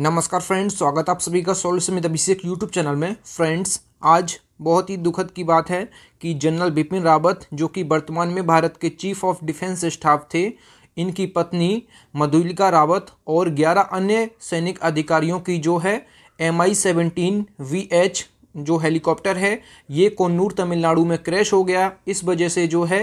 नमस्कार फ्रेंड्स स्वागत आप सभी का सोल समित अभिषेक यूट्यूब चैनल में फ्रेंड्स आज बहुत ही दुखद की बात है कि जनरल बिपिन रावत जो कि वर्तमान में भारत के चीफ ऑफ डिफेंस स्टाफ थे इनकी पत्नी मधुलिका रावत और 11 अन्य सैनिक अधिकारियों की जो है M I seventeen V H जो हेलीकॉप्टर है ये कोन्नूर तमिलनाडु में क्रैश हो गया इस वजह से जो है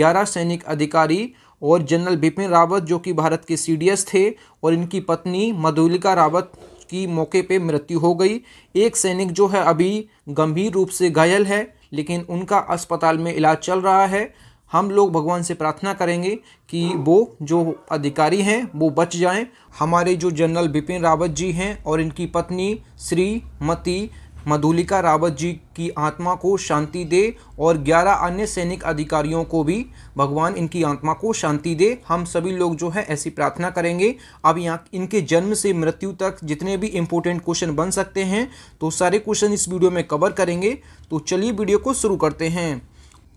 11 सैनिक अधिकारी और जनरल बिपिन रावत जो कि भारत के सी थे और इनकी पत्नी मधुलिका रावत की मौके पे मृत्यु हो गई एक सैनिक जो है अभी गंभीर रूप से घायल है लेकिन उनका अस्पताल में इलाज चल रहा है हम लोग भगवान से प्रार्थना करेंगे कि वो जो अधिकारी हैं वो बच जाएं हमारे जो जनरल बिपिन रावत जी हैं और इनकी पत्नी श्रीमती मधुलिका रावत जी की आत्मा को शांति दे और 11 अन्य सैनिक अधिकारियों को भी भगवान इनकी आत्मा को शांति दे हम सभी लोग जो है ऐसी प्रार्थना करेंगे अब यहाँ इनके जन्म से मृत्यु तक जितने भी इम्पोर्टेंट क्वेश्चन बन सकते हैं तो सारे क्वेश्चन इस वीडियो में कवर करेंगे तो चलिए वीडियो को शुरू करते हैं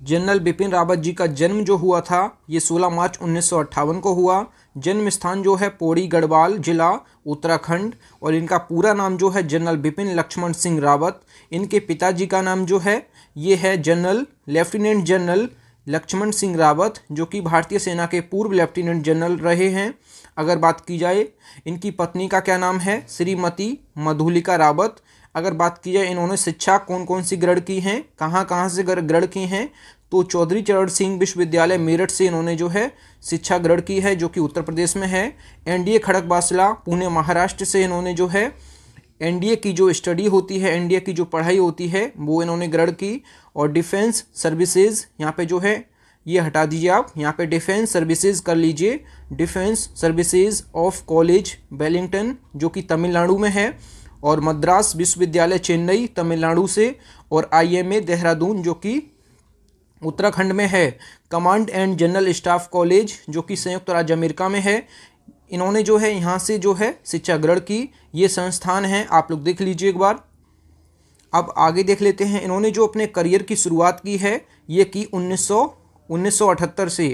जनरल बिपिन रावत जी का जन्म जो हुआ था ये सोलह मार्च उन्नीस को हुआ जन्म स्थान जो है पौड़ी गढ़वाल जिला उत्तराखंड और इनका पूरा नाम जो है जनरल बिपिन लक्ष्मण सिंह रावत इनके पिताजी का नाम जो है ये है general lieutenant general Laxman Singh Rawat जो कि भारतीय सेना के पूर्व लेफ्टिनेंट जनरल रहे हैं अगर बात की जाए इनकी पत्नी का क्या नाम है श्रीमती मधुलिका रावत अगर बात की जाए इन्होंने शिक्षा कौन कौन सी ग्रहण की हैं कहाँ कहाँ से ग्रहण की हैं तो चौधरी चरण सिंह विश्वविद्यालय मेरठ से इन्होंने जो है शिक्षा ग्रहण की है जो कि उत्तर प्रदेश में है एनडीए खड़क बासला पुणे महाराष्ट्र से इन्होंने जो है एनडीए की जो स्टडी होती है एनडीए की जो पढ़ाई होती है वो इन्होंने ग्रहण की और डिफेंस सर्विसेज यहाँ पे जो है ये हटा दीजिए आप यहाँ पे डिफेंस सर्विसेज कर लीजिए defence services of college Wellington जो कि तमिलनाडु में है और मद्रास विश्वविद्यालय चेन्नई तमिलनाडु से और आईएमए देहरादून जो कि उत्तराखंड में है command and general staff college जो कि संयुक्त राज्य अमेरिका में है इन्होंने जो है यहाँ से जो है शिक्षा ग्रहण की ये संस्थान है आप लोग देख लीजिए एक बार अब आगे देख लेते हैं इन्होंने जो अपने करियर की शुरुआत की है ये की उन्नीस 1978 से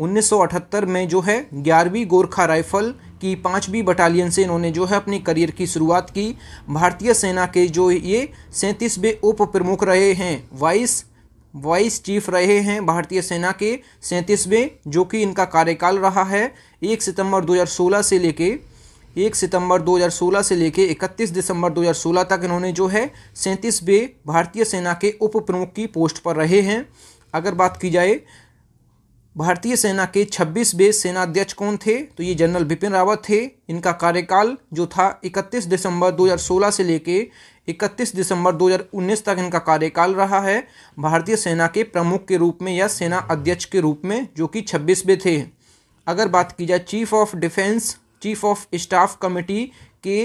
1978 में जो है ग्यारहवीं गोरखा राइफल की पाँचवीं बटालियन से इन्होंने जो है अपने करियर की शुरुआत की भारतीय सेना के जो ये सैंतीसवें उप प्रमुख रहे हैं वाइस वाइस चीफ रहे हैं भारतीय सेना के सैंतीसवें जो कि इनका कार्यकाल रहा है एक सितंबर 2016 से लेके एक सितंबर 2016 से लेके 31 दिसंबर 2016 तक इन्होंने जो है सैंतीसवें भारतीय सेना के उप प्रमुख की पोस्ट पर रहे हैं अगर बात की जाए भारतीय सेना के 26 बेस सेनाध्यक्ष कौन थे तो ये जनरल बिपिन रावत थे इनका कार्यकाल जो था 31 दिसंबर 2016 से लेके 31 दिसंबर 2019 तक इनका कार्यकाल रहा है भारतीय सेना के प्रमुख के रूप में या सेना अध्यक्ष के रूप में जो कि छब्बीसवें थे अगर बात की जाए chief of defence chief of staff committee के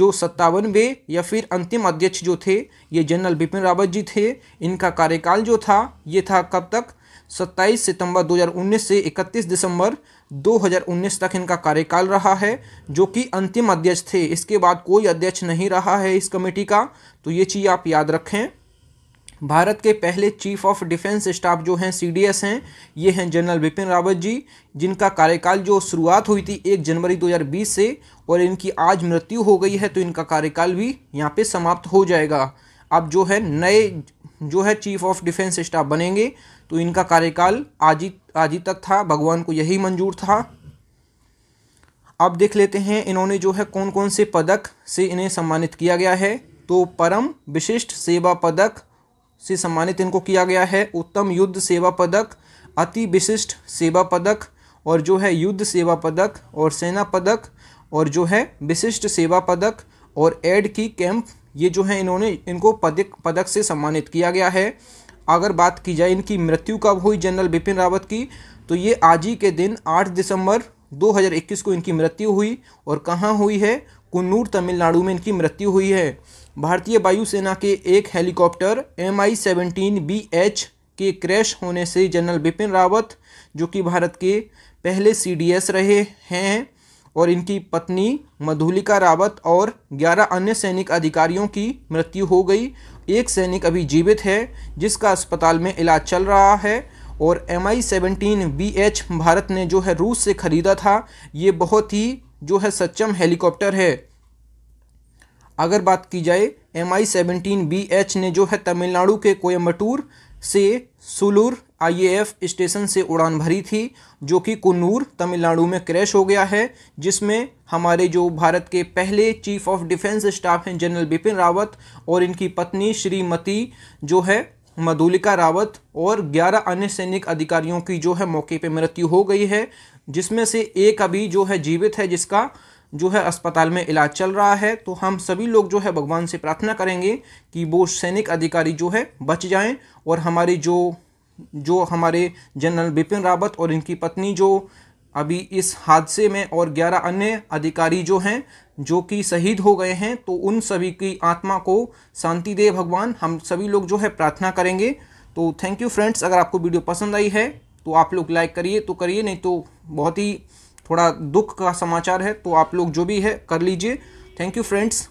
जो सत्तावनवे या फिर अंतिम अध्यक्ष जो थे ये जनरल बिपिन रावत जी थे इनका कार्यकाल जो था ये था कब तक 27 सितंबर 2019 से 31 दिसंबर 2019 तक इनका कार्यकाल रहा है जो कि अंतिम अध्यक्ष थे इसके बाद कोई अध्यक्ष नहीं रहा है इस कमेटी का तो ये चीज़ आप याद रखें भारत के पहले चीफ ऑफ डिफेंस स्टाफ जो हैं सीडीएस हैं ये हैं जनरल बिपिन रावत जी जिनका कार्यकाल जो शुरुआत हुई थी एक जनवरी 2020 से और इनकी आज मृत्यु हो गई है तो इनका कार्यकाल भी यहाँ पे समाप्त हो जाएगा अब जो है नए जो है चीफ ऑफ डिफेंस स्टाफ बनेंगे तो इनका कार्यकाल आजी आजी तक था भगवान को यही मंजूर था अब देख लेते हैं इन्होंने जो है कौन कौन से पदक से इन्हें सम्मानित किया गया है तो परम विशिष्ट सेवा पदक से सम्मानित इनको किया गया है उत्तम युद्ध सेवा पदक अति विशिष्ट सेवा पदक और जो है युद्ध सेवा पदक और सेना पदक और जो है विशिष्ट सेवा पदक और एड की कैंप ये जो है इन्होंने इनको पदक पदक से सम्मानित किया गया है अगर बात की जाए इनकी मृत्यु कब हुई जनरल बिपिन रावत की तो ये आज ही के दिन 8 दिसंबर 2021 को इनकी मृत्यु हुई और कहाँ हुई है कन्नूर तमिलनाडु में इनकी मृत्यु हुई है भारतीय वायुसेना के एक helicopter M I seventeen B H के क्रैश होने से जनरल बिपिन रावत जो कि भारत के पहले सी रहे हैं और इनकी पत्नी मधुलिका रावत और 11 अन्य सैनिक अधिकारियों की मृत्यु हो गई एक सैनिक अभी जीवित है जिसका अस्पताल में इलाज चल रहा है और M I seventeen B H Bharat ने जो है रूस से ख़रीदा था ये बहुत ही जो है सच्चम हेलीकॉप्टर है अगर बात की जाए M I seventeen B H ने जो है तमिलनाडु के कोयम्बटूर से सुलूर आईएएफ स्टेशन से उड़ान भरी थी जो कि कन्नूर तमिलनाडु में क्रैश हो गया है जिसमें हमारे जो भारत के पहले चीफ ऑफ डिफेंस स्टाफ हैं जनरल बिपिन रावत और इनकी पत्नी श्रीमती जो है मधुलिका रावत और 11 अन्य सैनिक अधिकारियों की जो है मौके पर मृत्यु हो गई है जिसमें से एक अभी जो है जीवित है जिसका जो है अस्पताल में इलाज चल रहा है तो हम सभी लोग जो है भगवान से प्रार्थना करेंगे कि वो सैनिक अधिकारी जो है बच जाएं और हमारे जो जो हमारे जनरल बिपिन रावत और इनकी पत्नी जो अभी इस हादसे में और 11 अन्य अधिकारी जो हैं जो कि शहीद हो गए हैं तो उन सभी की आत्मा को शांति दे भगवान हम सभी लोग जो है प्रार्थना करेंगे तो थैंक यू फ्रेंड्स अगर आपको वीडियो पसंद आई है तो आप लोग लाइक करिए तो करिए नहीं तो बहुत ही थोड़ा दुख का समाचार है तो आप लोग जो भी है कर लीजिए थैंक यू फ्रेंड्स